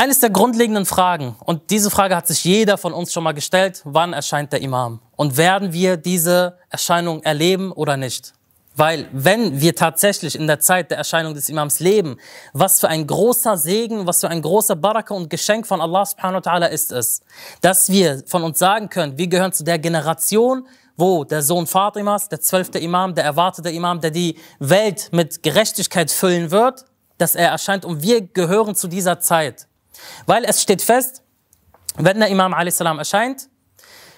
Eines der grundlegenden Fragen, und diese Frage hat sich jeder von uns schon mal gestellt, wann erscheint der Imam? Und werden wir diese Erscheinung erleben oder nicht? Weil wenn wir tatsächlich in der Zeit der Erscheinung des Imams leben, was für ein großer Segen, was für ein großer Baraka und Geschenk von Allah subhanahu wa ta'ala ist es, dass wir von uns sagen können, wir gehören zu der Generation, wo der Sohn Fatimas, der zwölfte Imam, der erwartete Imam, der die Welt mit Gerechtigkeit füllen wird, dass er erscheint und wir gehören zu dieser Zeit. Weil es steht fest, wenn der Imam a.s. erscheint,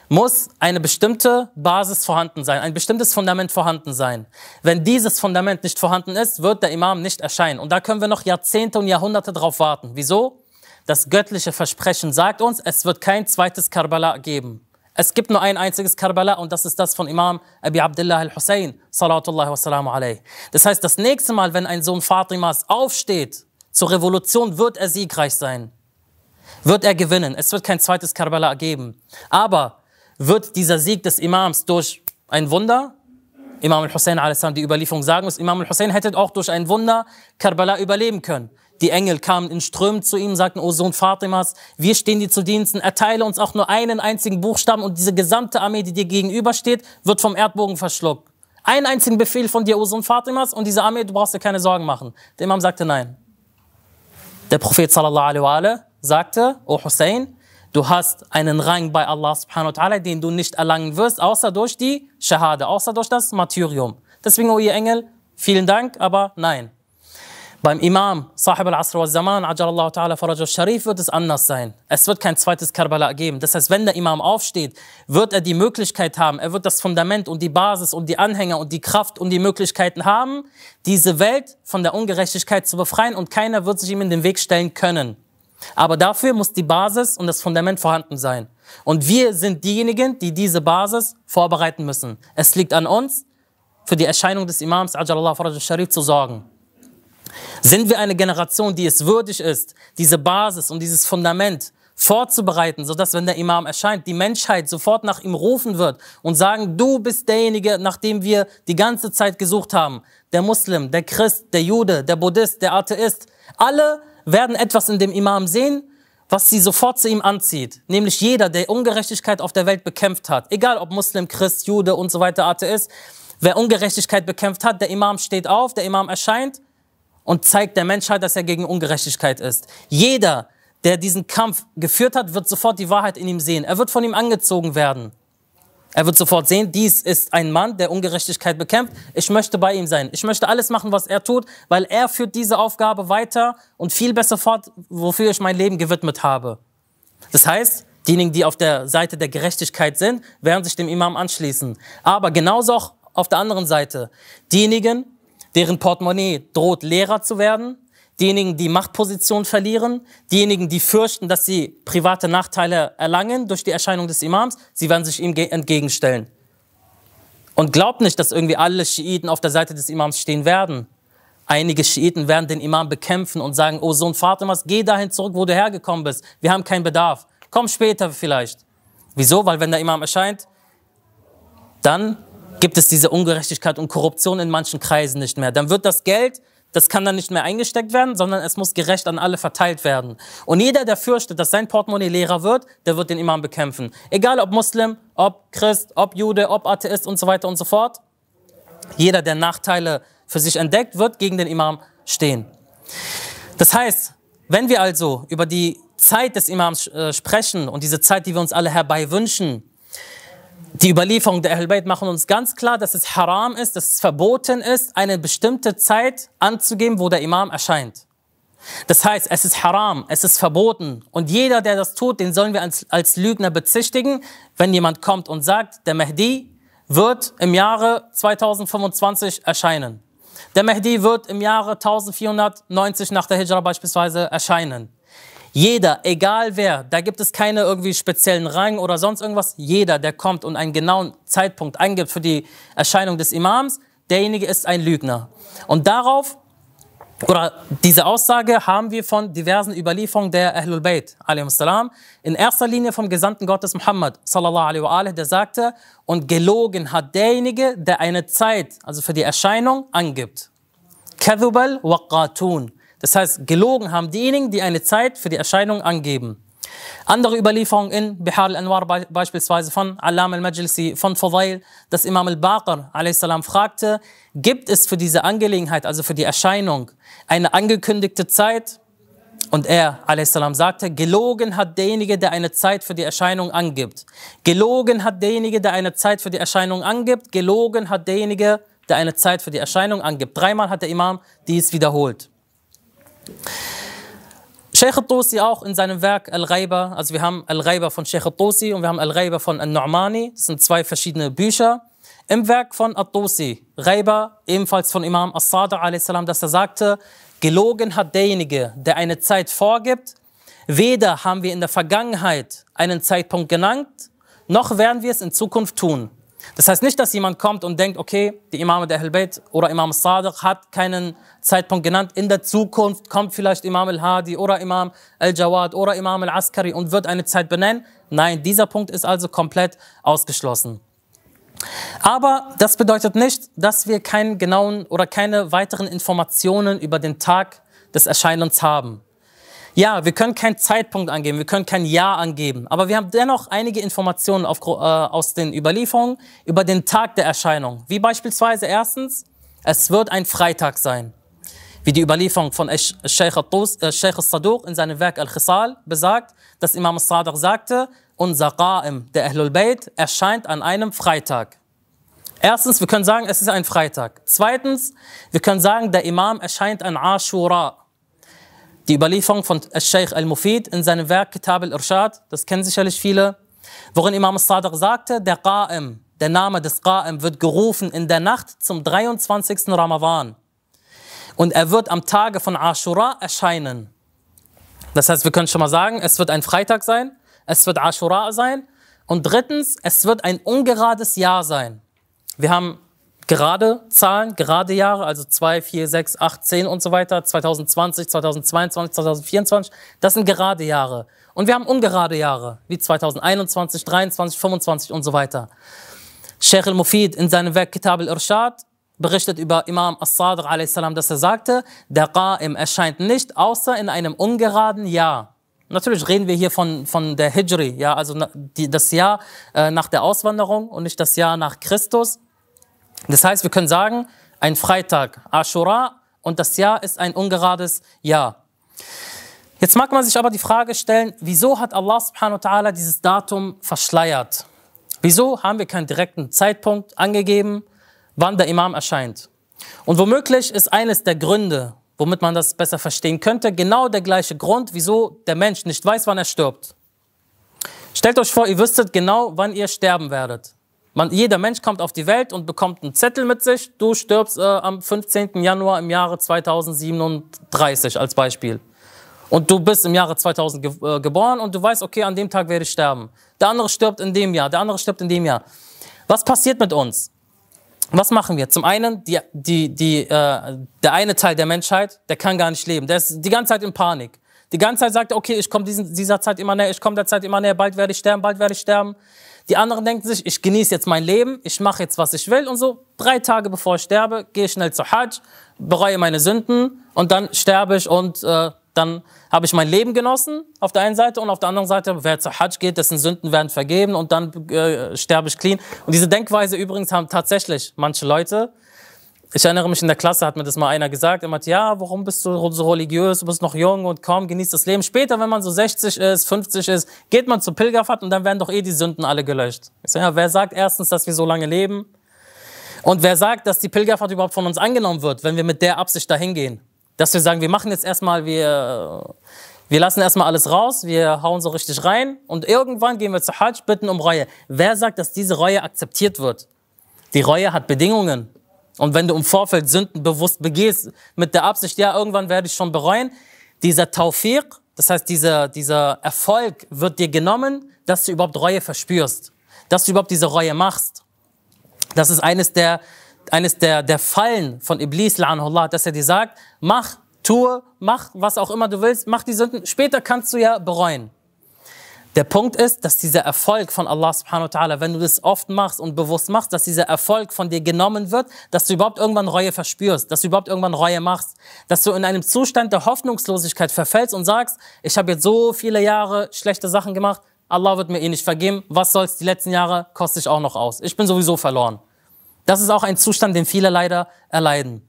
muss eine bestimmte Basis vorhanden sein, ein bestimmtes Fundament vorhanden sein. Wenn dieses Fundament nicht vorhanden ist, wird der Imam nicht erscheinen. Und da können wir noch Jahrzehnte und Jahrhunderte drauf warten. Wieso? Das göttliche Versprechen sagt uns, es wird kein zweites Karbala geben. Es gibt nur ein einziges Karbala und das ist das von Imam Abi Abdullah al-Hussein, salatullahi wassalamu alayhi. Das heißt, das nächste Mal, wenn ein Sohn Fatimas aufsteht zur Revolution, wird er siegreich sein wird er gewinnen. Es wird kein zweites Karbala geben. Aber wird dieser Sieg des Imams durch ein Wunder, Imam al-Hussein a.s. die Überlieferung sagen muss, Imam al-Hussein hätte auch durch ein Wunder Karbala überleben können. Die Engel kamen in Strömen zu ihm, sagten, O Sohn Fatimas, wir stehen dir zu Diensten, erteile uns auch nur einen einzigen Buchstaben und diese gesamte Armee, die dir gegenübersteht, wird vom Erdbogen verschluckt. Einen einzigen Befehl von dir, O Sohn Fatimas, und diese Armee, du brauchst dir keine Sorgen machen. Der Imam sagte nein. Der Prophet sallallahu alaihi wa sagte, O Hussein, du hast einen Rang bei Allah subhanahu wa ta'ala, den du nicht erlangen wirst, außer durch die Shahada, außer durch das Martyrium. Deswegen, o ihr Engel, vielen Dank, aber nein. Beim Imam, Sahib al-Asr wa-Zaman, ajallahu ta'ala faraj al-Sharif, wird es anders sein. Es wird kein zweites Karbala geben. Das heißt, wenn der Imam aufsteht, wird er die Möglichkeit haben, er wird das Fundament und die Basis und die Anhänger und die Kraft und die Möglichkeiten haben, diese Welt von der Ungerechtigkeit zu befreien und keiner wird sich ihm in den Weg stellen können. Aber dafür muss die Basis und das Fundament vorhanden sein. Und wir sind diejenigen, die diese Basis vorbereiten müssen. Es liegt an uns, für die Erscheinung des Imams Ajalallah Faraj Sharif zu sorgen. Sind wir eine Generation, die es würdig ist, diese Basis und dieses Fundament vorzubereiten, sodass, wenn der Imam erscheint, die Menschheit sofort nach ihm rufen wird und sagen, du bist derjenige, nach dem wir die ganze Zeit gesucht haben. Der Muslim, der Christ, der Jude, der Buddhist, der Atheist, alle werden etwas in dem Imam sehen, was sie sofort zu ihm anzieht. Nämlich jeder, der Ungerechtigkeit auf der Welt bekämpft hat. Egal ob Muslim, Christ, Jude und so weiter, Atheist. Wer Ungerechtigkeit bekämpft hat, der Imam steht auf, der Imam erscheint und zeigt der Menschheit, dass er gegen Ungerechtigkeit ist. Jeder, der diesen Kampf geführt hat, wird sofort die Wahrheit in ihm sehen. Er wird von ihm angezogen werden. Er wird sofort sehen, dies ist ein Mann, der Ungerechtigkeit bekämpft. Ich möchte bei ihm sein. Ich möchte alles machen, was er tut, weil er führt diese Aufgabe weiter und viel besser fort, wofür ich mein Leben gewidmet habe. Das heißt, diejenigen, die auf der Seite der Gerechtigkeit sind, werden sich dem Imam anschließen. Aber genauso auch auf der anderen Seite, diejenigen, deren Portemonnaie droht Lehrer zu werden, diejenigen, die Machtposition verlieren, diejenigen, die fürchten, dass sie private Nachteile erlangen durch die Erscheinung des Imams, sie werden sich ihm entgegenstellen. Und glaubt nicht, dass irgendwie alle Schiiten auf der Seite des Imams stehen werden. Einige Schiiten werden den Imam bekämpfen und sagen, oh Sohn Fatimas, geh dahin zurück, wo du hergekommen bist. Wir haben keinen Bedarf. Komm später vielleicht. Wieso? Weil wenn der Imam erscheint, dann gibt es diese Ungerechtigkeit und Korruption in manchen Kreisen nicht mehr. Dann wird das Geld, das kann dann nicht mehr eingesteckt werden, sondern es muss gerecht an alle verteilt werden. Und jeder, der fürchtet, dass sein Portemonnaie leerer wird, der wird den Imam bekämpfen. Egal ob Muslim, ob Christ, ob Jude, ob Atheist und so weiter und so fort. Jeder, der Nachteile für sich entdeckt, wird gegen den Imam stehen. Das heißt, wenn wir also über die Zeit des Imams äh, sprechen und diese Zeit, die wir uns alle herbei wünschen, die Überlieferung der Ahlbayt machen uns ganz klar, dass es haram ist, dass es verboten ist, eine bestimmte Zeit anzugeben, wo der Imam erscheint. Das heißt, es ist haram, es ist verboten. Und jeder, der das tut, den sollen wir als, als Lügner bezichtigen, wenn jemand kommt und sagt, der Mahdi wird im Jahre 2025 erscheinen. Der Mahdi wird im Jahre 1490 nach der Hijra beispielsweise erscheinen. Jeder, egal wer, da gibt es keine irgendwie speziellen Rang oder sonst irgendwas. Jeder, der kommt und einen genauen Zeitpunkt eingibt für die Erscheinung des Imams, derjenige ist ein Lügner. Und darauf oder diese Aussage haben wir von diversen Überlieferungen der Ahlul Bayt, salam, in erster Linie vom Gesandten Gottes Muhammad, sallallahu alaihi der sagte, und gelogen hat derjenige, der eine Zeit, also für die Erscheinung, angibt. Kathubal waqatun. Das heißt, gelogen haben diejenigen, die eine Zeit für die Erscheinung angeben. Andere Überlieferungen in Bihar al-Anwar beispielsweise von Alam al-Majlisi, von Fadail, dass Imam al-Baqir salam fragte, gibt es für diese Angelegenheit, also für die Erscheinung, eine angekündigte Zeit? Und er salam sagte, gelogen hat derjenige, der eine Zeit für die Erscheinung angibt. Gelogen hat derjenige, der eine Zeit für die Erscheinung angibt. Gelogen hat derjenige, der eine Zeit für die Erscheinung angibt. Dreimal hat der Imam dies wiederholt. Sheikh al auch in seinem Werk Al-Ghaiba, also wir haben Al-Ghaiba von Sheikh al und wir haben Al-Ghaiba von Al-Nu'mani, das sind zwei verschiedene Bücher. Im Werk von al-Tusi, Ghaiba, ebenfalls von Imam As-Sadiq a.s., dass er sagte, gelogen hat derjenige, der eine Zeit vorgibt, weder haben wir in der Vergangenheit einen Zeitpunkt genannt, noch werden wir es in Zukunft tun. Das heißt nicht, dass jemand kommt und denkt, okay, die Imame der Ahlbayt oder Imam Sadiq hat keinen Zeitpunkt genannt. In der Zukunft kommt vielleicht Imam al-Hadi oder Imam al-Jawad oder Imam al-Askari und wird eine Zeit benennen. Nein, dieser Punkt ist also komplett ausgeschlossen. Aber das bedeutet nicht, dass wir keinen genauen oder keine weiteren Informationen über den Tag des Erscheinens haben. Ja, wir können keinen Zeitpunkt angeben, wir können kein Jahr angeben, aber wir haben dennoch einige Informationen auf, äh, aus den Überlieferungen über den Tag der Erscheinung. Wie beispielsweise erstens, es wird ein Freitag sein. Wie die Überlieferung von Sheikh al-Saduq äh, in seinem Werk Al-Khisal besagt, dass Imam al-Sadr sagte, unser Qa'im, der Ahlul Bayt, erscheint an einem Freitag. Erstens, wir können sagen, es ist ein Freitag. Zweitens, wir können sagen, der Imam erscheint an Ashura, die Überlieferung von sheikh Al-Mufid in seinem Werk Kitab al-Irshad, das kennen sicherlich viele, worin Imam Sadr sagte, der Qa'im, der Name des Qa'im wird gerufen in der Nacht zum 23. Ramadan. Und er wird am Tage von Ashura erscheinen. Das heißt, wir können schon mal sagen, es wird ein Freitag sein, es wird Ashura sein und drittens, es wird ein ungerades Jahr sein. Wir haben gerade Zahlen, gerade Jahre, also 2, 4, 6, 8, 10 und so weiter, 2020, 2022, 2024, das sind gerade Jahre. Und wir haben ungerade Jahre, wie 2021, 23, 25 und so weiter. Sheikh al-Mufid in seinem Werk Kitab al-Irshad berichtet über Imam As-Sadr a.s., dass er sagte, der Qa'im erscheint nicht, außer in einem ungeraden Jahr. Natürlich reden wir hier von, von der Hijri, ja, also die, das Jahr äh, nach der Auswanderung und nicht das Jahr nach Christus. Das heißt, wir können sagen, ein Freitag Ashura und das Jahr ist ein ungerades Jahr. Jetzt mag man sich aber die Frage stellen, wieso hat Allah subhanahu wa ta'ala dieses Datum verschleiert? Wieso haben wir keinen direkten Zeitpunkt angegeben, wann der Imam erscheint? Und womöglich ist eines der Gründe, womit man das besser verstehen könnte, genau der gleiche Grund, wieso der Mensch nicht weiß, wann er stirbt. Stellt euch vor, ihr wüsstet genau, wann ihr sterben werdet. Man, jeder Mensch kommt auf die Welt und bekommt einen Zettel mit sich. Du stirbst äh, am 15. Januar im Jahre 2037 als Beispiel. Und du bist im Jahre 2000 ge äh, geboren und du weißt, okay, an dem Tag werde ich sterben. Der andere stirbt in dem Jahr, der andere stirbt in dem Jahr. Was passiert mit uns? Was machen wir? Zum einen, die, die, die, äh, der eine Teil der Menschheit, der kann gar nicht leben. Der ist die ganze Zeit in Panik. Die ganze Zeit sagt er, okay, ich komme dieser Zeit immer näher, ich komme der Zeit immer näher, bald werde ich sterben, bald werde ich sterben. Die anderen denken sich, ich genieße jetzt mein Leben, ich mache jetzt, was ich will und so. Drei Tage bevor ich sterbe, gehe ich schnell zur Hajj, bereue meine Sünden und dann sterbe ich und äh, dann habe ich mein Leben genossen auf der einen Seite und auf der anderen Seite, wer zur Hajj geht, dessen Sünden werden vergeben und dann äh, sterbe ich clean. Und diese Denkweise übrigens haben tatsächlich manche Leute, ich erinnere mich, in der Klasse hat mir das mal einer gesagt. Er meinte, ja, warum bist du so religiös? Du bist noch jung und komm, genieß das Leben. Später, wenn man so 60 ist, 50 ist, geht man zur Pilgerfahrt und dann werden doch eh die Sünden alle gelöscht. Ich sage, ja, wer sagt erstens, dass wir so lange leben? Und wer sagt, dass die Pilgerfahrt überhaupt von uns angenommen wird, wenn wir mit der Absicht dahin gehen? Dass wir sagen, wir machen jetzt erstmal, wir, wir lassen erstmal alles raus, wir hauen so richtig rein und irgendwann gehen wir zu Hajj, bitten um Reue. Wer sagt, dass diese Reue akzeptiert wird? Die Reue hat Bedingungen. Und wenn du im Vorfeld Sünden bewusst begehst, mit der Absicht, ja, irgendwann werde ich schon bereuen, dieser Taufiq, das heißt, dieser, dieser Erfolg wird dir genommen, dass du überhaupt Reue verspürst, dass du überhaupt diese Reue machst. Das ist eines der, eines der, der Fallen von Iblis, la'anullah, dass er dir sagt, mach, tue, mach, was auch immer du willst, mach die Sünden, später kannst du ja bereuen. Der Punkt ist, dass dieser Erfolg von Allah subhanahu wa ta'ala, wenn du das oft machst und bewusst machst, dass dieser Erfolg von dir genommen wird, dass du überhaupt irgendwann Reue verspürst, dass du überhaupt irgendwann Reue machst, dass du in einem Zustand der Hoffnungslosigkeit verfällst und sagst, ich habe jetzt so viele Jahre schlechte Sachen gemacht, Allah wird mir eh nicht vergeben, was soll's, die letzten Jahre koste ich auch noch aus. Ich bin sowieso verloren. Das ist auch ein Zustand, den viele leider erleiden.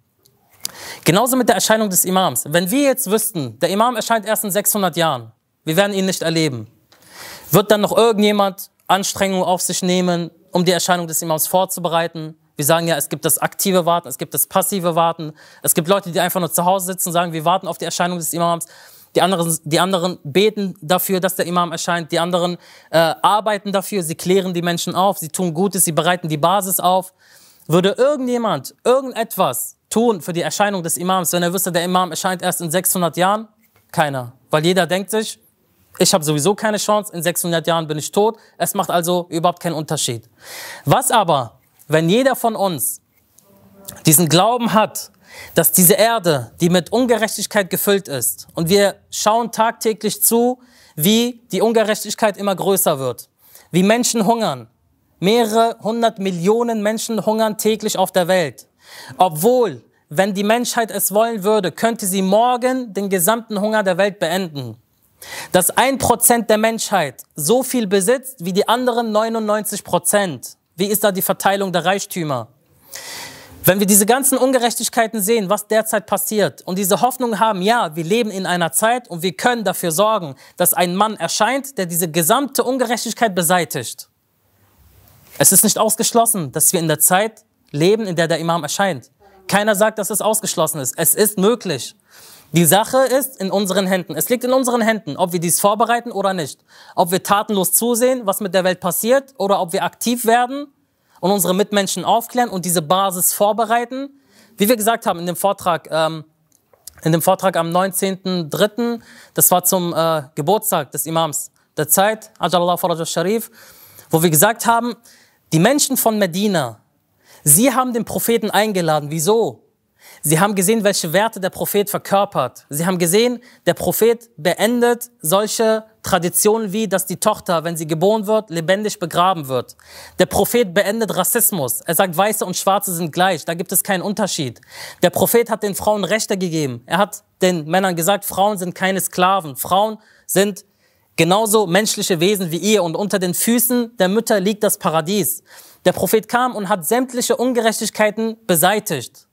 Genauso mit der Erscheinung des Imams. Wenn wir jetzt wüssten, der Imam erscheint erst in 600 Jahren, wir werden ihn nicht erleben. Wird dann noch irgendjemand Anstrengungen auf sich nehmen, um die Erscheinung des Imams vorzubereiten? Wir sagen ja, es gibt das aktive Warten, es gibt das passive Warten. Es gibt Leute, die einfach nur zu Hause sitzen und sagen, wir warten auf die Erscheinung des Imams. Die anderen, die anderen beten dafür, dass der Imam erscheint. Die anderen äh, arbeiten dafür. Sie klären die Menschen auf. Sie tun Gutes. Sie bereiten die Basis auf. Würde irgendjemand irgendetwas tun für die Erscheinung des Imams, wenn er wüsste, der Imam erscheint erst in 600 Jahren? Keiner. Weil jeder denkt sich, ich habe sowieso keine Chance, in 600 Jahren bin ich tot. Es macht also überhaupt keinen Unterschied. Was aber, wenn jeder von uns diesen Glauben hat, dass diese Erde, die mit Ungerechtigkeit gefüllt ist, und wir schauen tagtäglich zu, wie die Ungerechtigkeit immer größer wird, wie Menschen hungern, mehrere hundert Millionen Menschen hungern täglich auf der Welt, obwohl, wenn die Menschheit es wollen würde, könnte sie morgen den gesamten Hunger der Welt beenden dass ein Prozent der Menschheit so viel besitzt wie die anderen 99 Prozent. Wie ist da die Verteilung der Reichtümer? Wenn wir diese ganzen Ungerechtigkeiten sehen, was derzeit passiert und diese Hoffnung haben, ja, wir leben in einer Zeit und wir können dafür sorgen, dass ein Mann erscheint, der diese gesamte Ungerechtigkeit beseitigt. Es ist nicht ausgeschlossen, dass wir in der Zeit leben, in der der Imam erscheint. Keiner sagt, dass es ausgeschlossen ist. Es ist möglich. Die Sache ist in unseren Händen. Es liegt in unseren Händen, ob wir dies vorbereiten oder nicht. Ob wir tatenlos zusehen, was mit der Welt passiert, oder ob wir aktiv werden und unsere Mitmenschen aufklären und diese Basis vorbereiten. Wie wir gesagt haben in dem Vortrag, ähm, in dem Vortrag am 19.03., das war zum äh, Geburtstag des Imams der Zeit, Ajallah Faraj sharif wo wir gesagt haben, die Menschen von Medina, sie haben den Propheten eingeladen. Wieso? Sie haben gesehen, welche Werte der Prophet verkörpert. Sie haben gesehen, der Prophet beendet solche Traditionen wie, dass die Tochter, wenn sie geboren wird, lebendig begraben wird. Der Prophet beendet Rassismus. Er sagt, Weiße und Schwarze sind gleich. Da gibt es keinen Unterschied. Der Prophet hat den Frauen Rechte gegeben. Er hat den Männern gesagt, Frauen sind keine Sklaven. Frauen sind genauso menschliche Wesen wie ihr. Und unter den Füßen der Mütter liegt das Paradies. Der Prophet kam und hat sämtliche Ungerechtigkeiten beseitigt.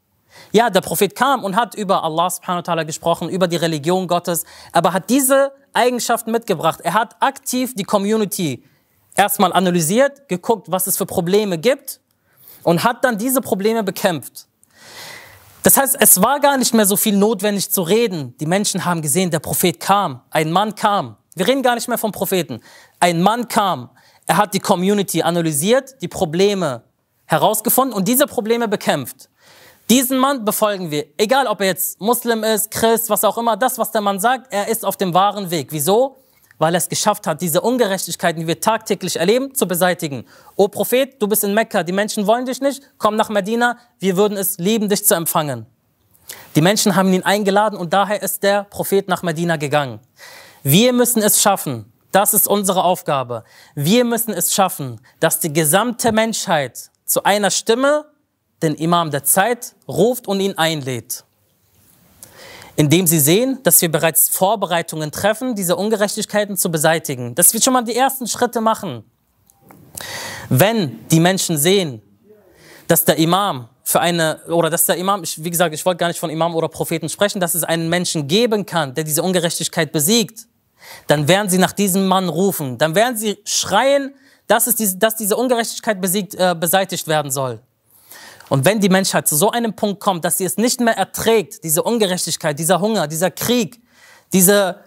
Ja, der Prophet kam und hat über Allah subhanahu wa ta'ala gesprochen, über die Religion Gottes, aber hat diese Eigenschaften mitgebracht. Er hat aktiv die Community erstmal analysiert, geguckt, was es für Probleme gibt und hat dann diese Probleme bekämpft. Das heißt, es war gar nicht mehr so viel notwendig zu reden. Die Menschen haben gesehen, der Prophet kam, ein Mann kam. Wir reden gar nicht mehr vom Propheten. Ein Mann kam, er hat die Community analysiert, die Probleme herausgefunden und diese Probleme bekämpft. Diesen Mann befolgen wir, egal ob er jetzt Muslim ist, Christ, was auch immer, das, was der Mann sagt, er ist auf dem wahren Weg. Wieso? Weil er es geschafft hat, diese Ungerechtigkeiten, die wir tagtäglich erleben, zu beseitigen. O Prophet, du bist in Mekka, die Menschen wollen dich nicht, komm nach Medina, wir würden es lieben, dich zu empfangen. Die Menschen haben ihn eingeladen und daher ist der Prophet nach Medina gegangen. Wir müssen es schaffen, das ist unsere Aufgabe. Wir müssen es schaffen, dass die gesamte Menschheit zu einer Stimme den Imam der Zeit ruft und ihn einlädt. Indem sie sehen, dass wir bereits Vorbereitungen treffen, diese Ungerechtigkeiten zu beseitigen. Dass wir schon mal die ersten Schritte machen. Wenn die Menschen sehen, dass der Imam für eine, oder dass der Imam, ich, wie gesagt, ich wollte gar nicht von Imam oder Propheten sprechen, dass es einen Menschen geben kann, der diese Ungerechtigkeit besiegt, dann werden sie nach diesem Mann rufen. Dann werden sie schreien, dass, es diese, dass diese Ungerechtigkeit besiegt, äh, beseitigt werden soll. Und wenn die Menschheit zu so einem Punkt kommt, dass sie es nicht mehr erträgt, diese Ungerechtigkeit, dieser Hunger, dieser Krieg, diese,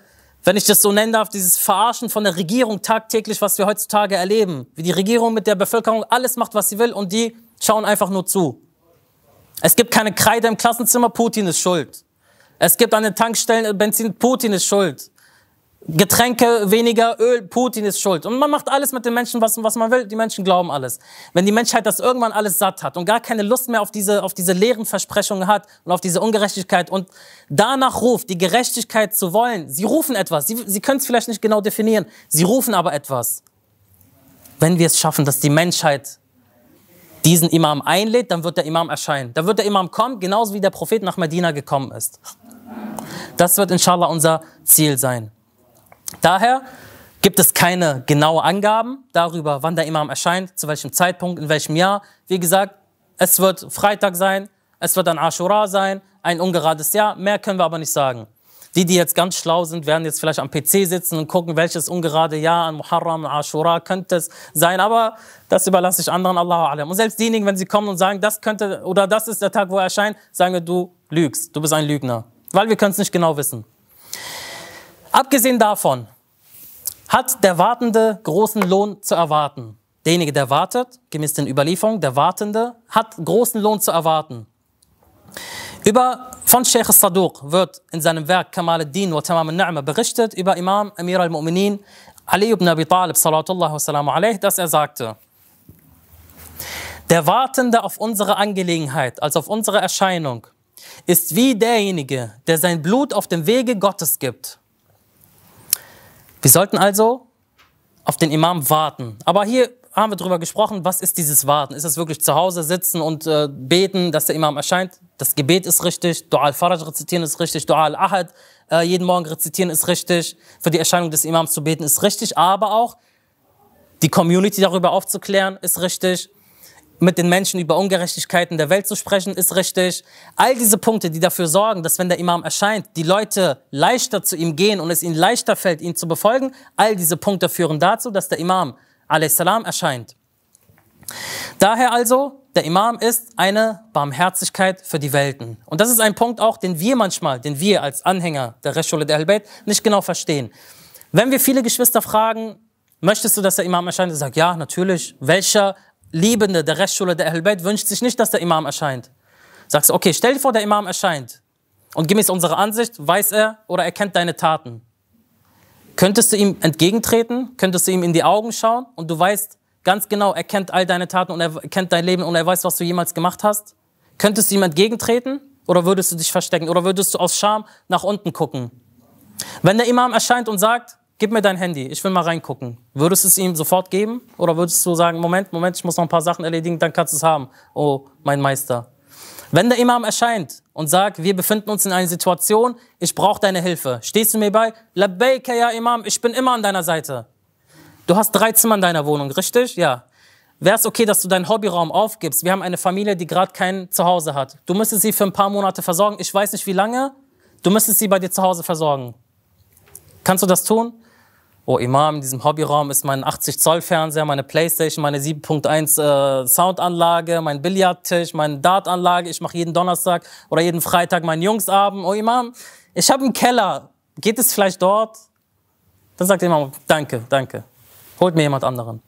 wenn ich das so nennen darf, dieses Verarschen von der Regierung tagtäglich, was wir heutzutage erleben, wie die Regierung mit der Bevölkerung alles macht, was sie will und die schauen einfach nur zu. Es gibt keine Kreide im Klassenzimmer, Putin ist schuld. Es gibt an den Tankstellen Benzin, Putin ist schuld. Getränke weniger, Öl, Putin ist schuld. Und man macht alles mit den Menschen, was, was man will. Die Menschen glauben alles. Wenn die Menschheit das irgendwann alles satt hat und gar keine Lust mehr auf diese, auf diese leeren Versprechungen hat und auf diese Ungerechtigkeit und danach ruft, die Gerechtigkeit zu wollen, sie rufen etwas. Sie, sie können es vielleicht nicht genau definieren. Sie rufen aber etwas. Wenn wir es schaffen, dass die Menschheit diesen Imam einlädt, dann wird der Imam erscheinen. Dann wird der Imam kommen, genauso wie der Prophet nach Medina gekommen ist. Das wird inshallah unser Ziel sein. Daher gibt es keine genauen Angaben darüber, wann der Imam erscheint, zu welchem Zeitpunkt, in welchem Jahr. Wie gesagt, es wird Freitag sein, es wird ein Ashura sein, ein ungerades Jahr, mehr können wir aber nicht sagen. Die, die jetzt ganz schlau sind, werden jetzt vielleicht am PC sitzen und gucken, welches ungerade Jahr an Muharram, Ashura könnte es sein. Aber das überlasse ich anderen, Allahu alam. Und selbst diejenigen, wenn sie kommen und sagen, das könnte oder das ist der Tag, wo er erscheint, sagen wir, du lügst, du bist ein Lügner. Weil wir können es nicht genau wissen. Abgesehen davon hat der Wartende großen Lohn zu erwarten. Derjenige, der wartet, gemäß den Überlieferungen, der Wartende hat großen Lohn zu erwarten. Über, von Sheikh Saduq wird in seinem Werk Kamal al-Din wa Tamam al-Na'ma berichtet über Imam Amir al-Mu'minin Ali ibn Abi Talib sallallahu wasallamu alayhi, dass er sagte, der Wartende auf unsere Angelegenheit, also auf unsere Erscheinung, ist wie derjenige, der sein Blut auf dem Wege Gottes gibt. Wir sollten also auf den Imam warten. Aber hier haben wir drüber gesprochen, was ist dieses Warten? Ist es wirklich zu Hause sitzen und äh, beten, dass der Imam erscheint? Das Gebet ist richtig, Dual faraj rezitieren ist richtig, Dual ahad äh, jeden Morgen rezitieren ist richtig, für die Erscheinung des Imams zu beten ist richtig, aber auch die Community darüber aufzuklären ist richtig, mit den Menschen über Ungerechtigkeiten der Welt zu sprechen, ist richtig. All diese Punkte, die dafür sorgen, dass wenn der Imam erscheint, die Leute leichter zu ihm gehen und es ihnen leichter fällt, ihn zu befolgen, all diese Punkte führen dazu, dass der Imam a.s. erscheint. Daher also, der Imam ist eine Barmherzigkeit für die Welten. Und das ist ein Punkt auch, den wir manchmal, den wir als Anhänger der Reschule der Al-Bayt nicht genau verstehen. Wenn wir viele Geschwister fragen, möchtest du, dass der Imam erscheint? Er sagt, ja, natürlich. Welcher? Liebende der Rechtsschule der Ahlbeit wünscht sich nicht, dass der Imam erscheint. Sagst du, okay, stell dir vor, der Imam erscheint. Und gemäß unserer Ansicht weiß er oder erkennt deine Taten. Könntest du ihm entgegentreten? Könntest du ihm in die Augen schauen? Und du weißt ganz genau, er kennt all deine Taten und er kennt dein Leben und er weiß, was du jemals gemacht hast? Könntest du ihm entgegentreten? Oder würdest du dich verstecken? Oder würdest du aus Scham nach unten gucken? Wenn der Imam erscheint und sagt, gib mir dein Handy, ich will mal reingucken. Würdest du es ihm sofort geben? Oder würdest du sagen, Moment, Moment, ich muss noch ein paar Sachen erledigen, dann kannst du es haben, oh mein Meister. Wenn der Imam erscheint und sagt, wir befinden uns in einer Situation, ich brauche deine Hilfe, stehst du mir bei? Labbaika ja Imam, ich bin immer an deiner Seite. Du hast drei Zimmer in deiner Wohnung, richtig? Ja. Wäre es okay, dass du deinen Hobbyraum aufgibst? Wir haben eine Familie, die gerade kein Zuhause hat. Du müsstest sie für ein paar Monate versorgen. Ich weiß nicht, wie lange. Du müsstest sie bei dir zu Hause versorgen. Kannst du das tun? Oh Imam, in diesem Hobbyraum ist mein 80 Zoll Fernseher, meine Playstation, meine 7.1 äh, Soundanlage, mein Billardtisch, meine Dartanlage. Ich mache jeden Donnerstag oder jeden Freitag meinen Jungsabend. Oh Imam, ich habe einen Keller. Geht es vielleicht dort? Dann sagt der Imam, danke, danke. Holt mir jemand anderen.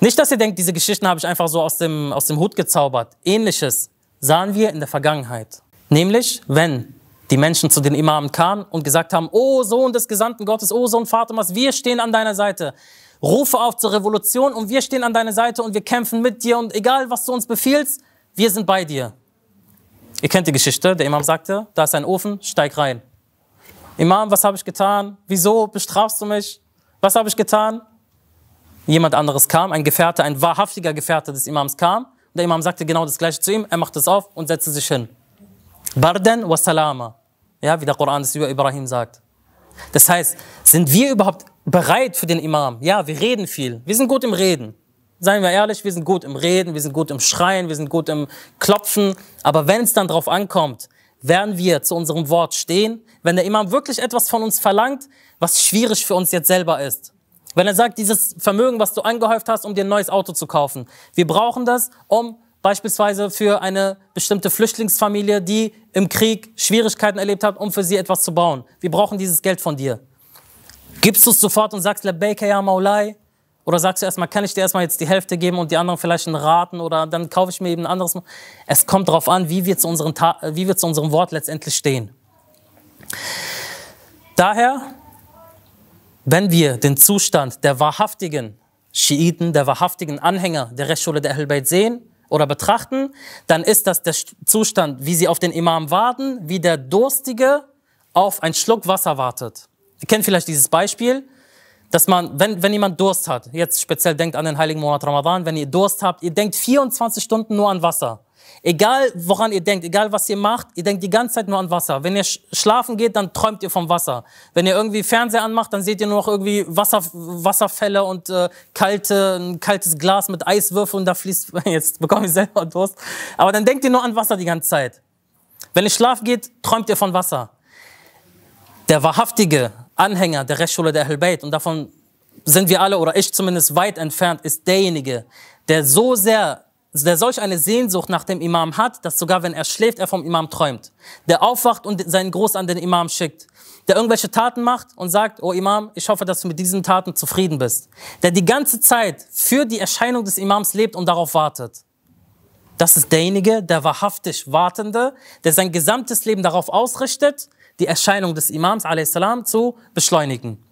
Nicht, dass ihr denkt, diese Geschichten habe ich einfach so aus dem, aus dem Hut gezaubert. Ähnliches sahen wir in der Vergangenheit. Nämlich, wenn die Menschen zu den Imamen kamen und gesagt haben, O Sohn des Gesandten Gottes, O Sohn Fatimas, wir stehen an deiner Seite. Rufe auf zur Revolution und wir stehen an deiner Seite und wir kämpfen mit dir und egal was du uns befiehlst, wir sind bei dir. Ihr kennt die Geschichte, der Imam sagte, da ist ein Ofen, steig rein. Imam, was habe ich getan? Wieso bestrafst du mich? Was habe ich getan? Jemand anderes kam, ein Gefährte, ein wahrhaftiger Gefährte des Imams kam. Und der Imam sagte genau das gleiche zu ihm, er macht es auf und setzte sich hin. Barden wa salama. Ja, wie der Koran es über Ibrahim sagt. Das heißt, sind wir überhaupt bereit für den Imam? Ja, wir reden viel. Wir sind gut im Reden. Seien wir ehrlich, wir sind gut im Reden, wir sind gut im Schreien, wir sind gut im Klopfen. Aber wenn es dann drauf ankommt, werden wir zu unserem Wort stehen, wenn der Imam wirklich etwas von uns verlangt, was schwierig für uns jetzt selber ist. Wenn er sagt, dieses Vermögen, was du angehäuft hast, um dir ein neues Auto zu kaufen, wir brauchen das, um beispielsweise für eine bestimmte Flüchtlingsfamilie, die im Krieg Schwierigkeiten erlebt hat, um für sie etwas zu bauen. Wir brauchen dieses Geld von dir. Gibst du es sofort und sagst, Lebeke, ja, Maulai? Oder sagst du erstmal, kann ich dir erstmal jetzt die Hälfte geben und die anderen vielleicht einen Raten oder dann kaufe ich mir eben ein anderes. Es kommt darauf an, wie wir, zu unseren wie wir zu unserem Wort letztendlich stehen. Daher, wenn wir den Zustand der wahrhaftigen Schiiten, der wahrhaftigen Anhänger der Rechtsschule der Ahlbayt sehen, oder betrachten, dann ist das der Zustand, wie sie auf den Imam warten, wie der Durstige auf einen Schluck Wasser wartet. Ihr kennt vielleicht dieses Beispiel, dass man, wenn, wenn jemand Durst hat, jetzt speziell denkt an den heiligen Monat Ramadan, wenn ihr Durst habt, ihr denkt 24 Stunden nur an Wasser. Egal woran ihr denkt, egal was ihr macht, ihr denkt die ganze Zeit nur an Wasser. Wenn ihr schlafen geht, dann träumt ihr vom Wasser. Wenn ihr irgendwie Fernseher anmacht, dann seht ihr nur noch irgendwie Wasser, Wasserfälle und äh, kalte, ein kaltes Glas mit Eiswürfeln, da fließt, jetzt bekomme ich selber Durst. Aber dann denkt ihr nur an Wasser die ganze Zeit. Wenn ihr schlafen geht, träumt ihr von Wasser. Der wahrhaftige Anhänger der Rechtsschule der Helbeit, und davon sind wir alle, oder ich zumindest weit entfernt, ist derjenige, der so sehr der solch eine Sehnsucht nach dem Imam hat, dass sogar wenn er schläft, er vom Imam träumt. Der aufwacht und seinen Gruß an den Imam schickt. Der irgendwelche Taten macht und sagt, oh Imam, ich hoffe, dass du mit diesen Taten zufrieden bist. Der die ganze Zeit für die Erscheinung des Imams lebt und darauf wartet. Das ist derjenige, der wahrhaftig Wartende, der sein gesamtes Leben darauf ausrichtet, die Erscheinung des Imams a.s. zu beschleunigen.